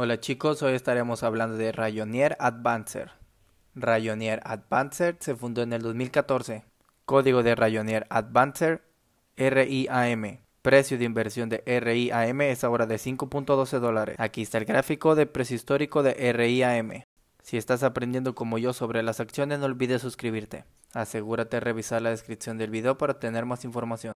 Hola chicos, hoy estaremos hablando de Rayonier Advancer. Rayonier Advancer se fundó en el 2014. Código de Rayonier Advancer RIAM. Precio de inversión de RIAM es ahora de 5.12 dólares. Aquí está el gráfico de precio histórico de RIAM. Si estás aprendiendo como yo sobre las acciones, no olvides suscribirte. Asegúrate de revisar la descripción del video para tener más información.